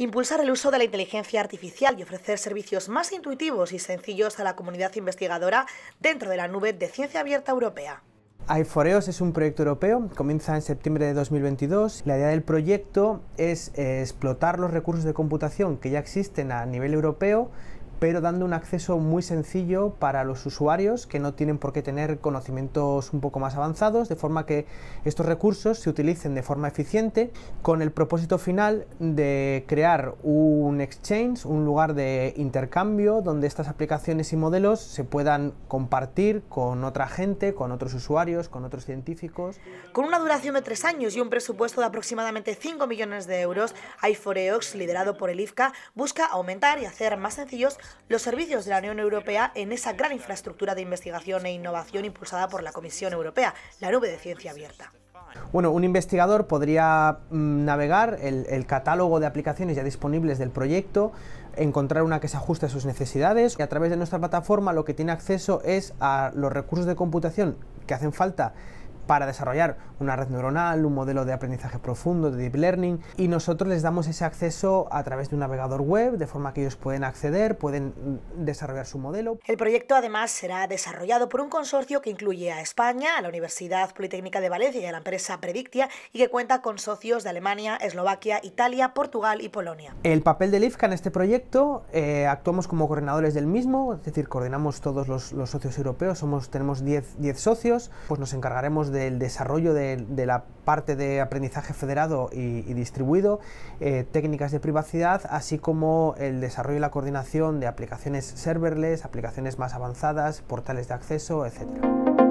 Impulsar el uso de la inteligencia artificial y ofrecer servicios más intuitivos y sencillos a la comunidad investigadora dentro de la nube de ciencia abierta europea. iForeos es un proyecto europeo, comienza en septiembre de 2022. La idea del proyecto es eh, explotar los recursos de computación que ya existen a nivel europeo pero dando un acceso muy sencillo para los usuarios que no tienen por qué tener conocimientos un poco más avanzados, de forma que estos recursos se utilicen de forma eficiente con el propósito final de crear un exchange, un lugar de intercambio donde estas aplicaciones y modelos se puedan compartir con otra gente, con otros usuarios, con otros científicos. Con una duración de tres años y un presupuesto de aproximadamente 5 millones de euros, i4EOX, liderado por el IFCA, busca aumentar y hacer más sencillos los servicios de la Unión Europea en esa gran infraestructura de investigación e innovación impulsada por la Comisión Europea, la nube de ciencia abierta. Bueno, un investigador podría mm, navegar el, catálogo de aplicaciones ya disponibles del proyecto, encontrar una que se ajuste a sus necesidades y a través de nuestra plataforma lo que tiene acceso es a los recursos de computación que hacen falta para desarrollar una red neuronal, un modelo de aprendizaje profundo, de deep learning, y nosotros les damos ese acceso a través de un navegador web, de forma que ellos pueden acceder, pueden desarrollar su modelo. El proyecto además será desarrollado por un consorcio que incluye a España, a la Universidad Politécnica de Valencia y a la empresa Predictia, y que cuenta con socios de Alemania, Eslovaquia, Italia, Portugal y Polonia. El papel del IFCA en este proyecto, eh, actuamos como coordinadores del mismo, es decir, coordinamos todos los, socios europeos, somos, tenemos 10 socios, pues nos encargaremos de del desarrollo de, la parte de aprendizaje federado y, distribuido, eh, técnicas de privacidad, así como el desarrollo y la coordinación de aplicaciones serverless, aplicaciones más avanzadas, portales de acceso, etc.